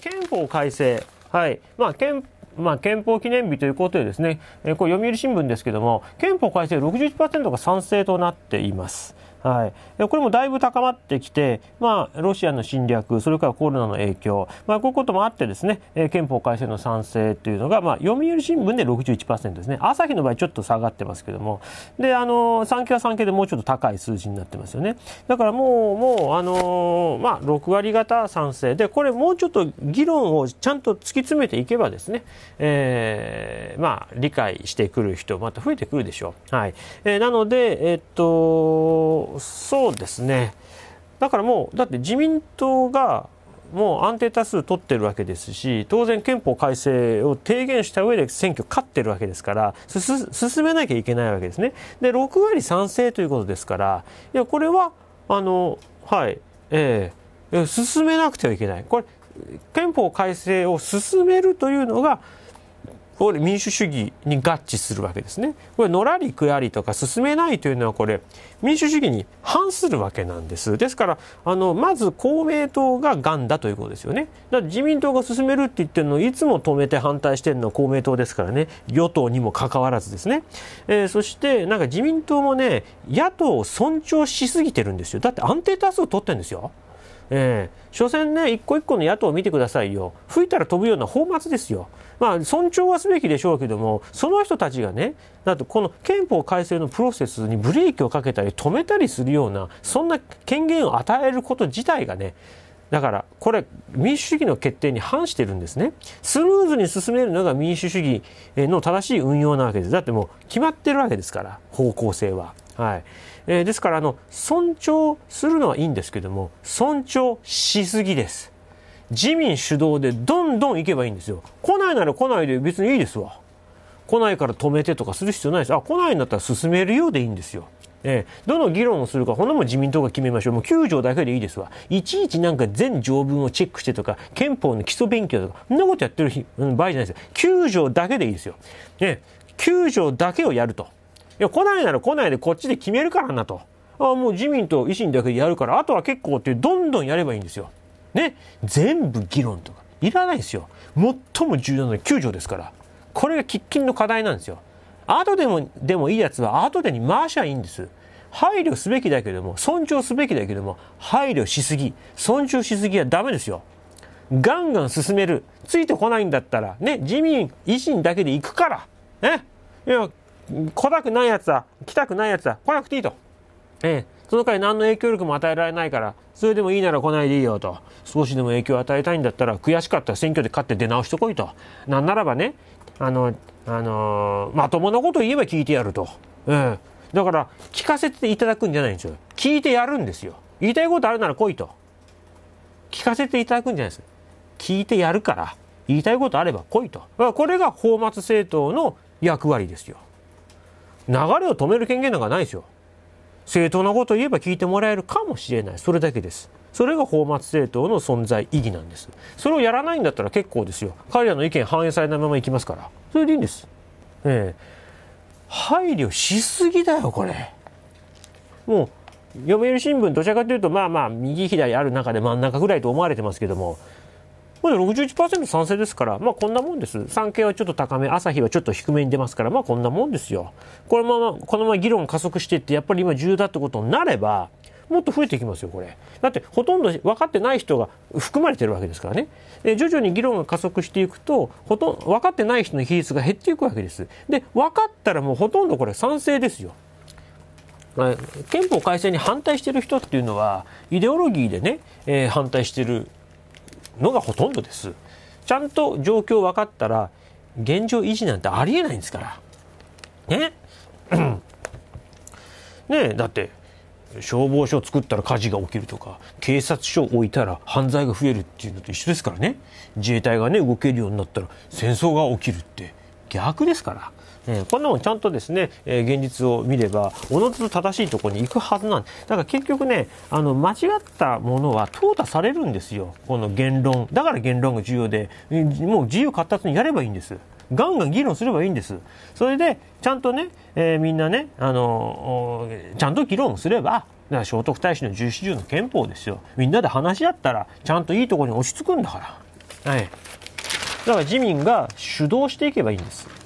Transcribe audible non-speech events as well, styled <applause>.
憲法改正、はいまあ憲まあ、憲法記念日ということでですね、これ読売新聞ですけども、憲法改正6 1が賛成となっています。はい、これもだいぶ高まってきて、まあ、ロシアの侵略、それからコロナの影響、まあ、こういうこともあってですね、憲法改正の賛成というのが、まあ、読売新聞で61%ですね、朝日の場合ちょっと下がってますけども、で、あの産経は産経でもうちょっと高い数字になってますよね。だからもう、もう、あのまあ、6割方賛成で、これもうちょっと議論をちゃんと突き詰めていけばですね、えー、まあ、理解してくる人、また増えてくるでしょう。はい。えー、なので、えっと、そうですね。だからもう、だって自民党がもう安定多数取ってるわけですし、当然憲法改正を提言した上で選挙勝ってるわけですから、進めなきゃいけないわけですね。で、6割賛成ということですから、いや、これは、あの、はい、ええー、進めなくてはいけない。これ、憲法改正を進めるというのが、これ民主主義に合致するわけですね。これ、のらりくらりとか進めないというのは、これ、民主主義に反するわけなんです。ですから、あの、まず公明党が癌だということですよね。だって自民党が進めるって言ってるのを、いつも止めて反対してるのは公明党ですからね。与党にもかかわらずですね。えー、そして、なんか自民党もね、野党を尊重しすぎてるんですよ。だって安定多数取ってるんですよ。えー、所詮ね、一個一個の野党を見てくださいよ。吹いたら飛ぶような泡沫ですよ。まあ、尊重はすべきでしょうけども、その人たちがね、だとこの憲法改正のプロセスにブレーキをかけたり止めたりするような、そんな権限を与えること自体がね、だから、これ、民主主義の決定に反してるんですね。スムーズに進めるのが民主主義の正しい運用なわけです。だってもう決まってるわけですから、方向性は。はいえー、ですからあの尊重するのはいいんですけども尊重しすぎです自民主導でどんどん行けばいいんですよ来ないなら来ないで別にいいですわ来ないから止めてとかする必要ないですあ来ないんだったら進めるようでいいんですよえどの議論をするか、ほんのも自民党が決めましょう。もう9条だけでいいですわ。いちいちなんか全条文をチェックしてとか、憲法の基礎勉強とか、そんなことやってる場合じゃないですよ。9条だけでいいですよ。ね、9条だけをやると。いや、来ないなら来ないでこっちで決めるからなと。ああ、もう自民と維新だけでやるから、あとは結構ってどんどんやればいいんですよ。ね。全部議論とか。いらないですよ。最も重要なのは9条ですから。これが喫緊の課題なんですよ。後でも、でもいいやつは後でに回しゃいいんです。配慮すべきだけども、尊重すべきだけども、配慮しすぎ、尊重しすぎはダメですよ。ガンガン進める。ついてこないんだったら、ね、自民、維新だけで行くから。ね。いや、来たくないやつは、来たくないやつは来なくていいと。ええ。その回何の影響力も与えられないから、それでもいいなら来ないでいいよと。少しでも影響を与えたいんだったら、悔しかったら選挙で勝って出直してこいと。なんならばね、あの、あのー、まともなこと言えば聞いてやると。ええ。だから、聞かせていただくんじゃないんですよ。聞いてやるんですよ。言いたいことあるなら来いと。聞かせていただくんじゃないです。聞いてやるから、言いたいことあれば来いと。これが泡沫政党の役割ですよ。流れを止める権限なんかないですよ。正当なことを言えば聞いてもらえるかもしれない。それだけです。それが泡沫政党の存在意義なんです。それをやらないんだったら結構ですよ。彼らの意見反映されないままいきますから。それでいいんです。ええ配慮しすぎだよ、これ。もう、読売新聞、どちらかというと、まあまあ、右左ある中で真ん中ぐらいと思われてますけども、まあ、61%賛成ですから、まあ、こんなもんです。産経はちょっと高め、朝日はちょっと低めに出ますから、まあ、こんなもんですよ。このまま、このまま議論加速していって、やっぱり今重要だってことになれば、もっと増えていきますよ、これ。だって、ほとんど分かってない人が含まれてるわけですからね。で徐々に議論が加速していくと、ほとんど、分かってない人の比率が減っていくわけです。で、分かったらもうほとんどこれ賛成ですよ。憲法改正に反対してる人っていうのはイデオロギーでね、えー、反対してるのがほとんどです。ちゃんと状況分かったら、現状維持なんてありえないんですから。ね <coughs> ねだって、消防署を作ったら火事が起きるとか警察署置いたら犯罪が増えるっていうのと一緒ですからね自衛隊がね動けるようになったら戦争が起きるって逆ですからこんなもんちゃんとですね、えー、現実を見れば、おのずと正しいところに行くはずなんだから結局ね、あの、間違ったものは淘汰されるんですよ。この言論。だから言論が重要で、もう自由活発にやればいいんです。ガンガン議論すればいいんです。それで、ちゃんとね、えー、みんなね、あのちゃんと議論すれば、だ聖徳太子の十四条の憲法ですよ。みんなで話し合ったら、ちゃんといいところに落ち着くんだから。はい。だから自民が主導していけばいいんです。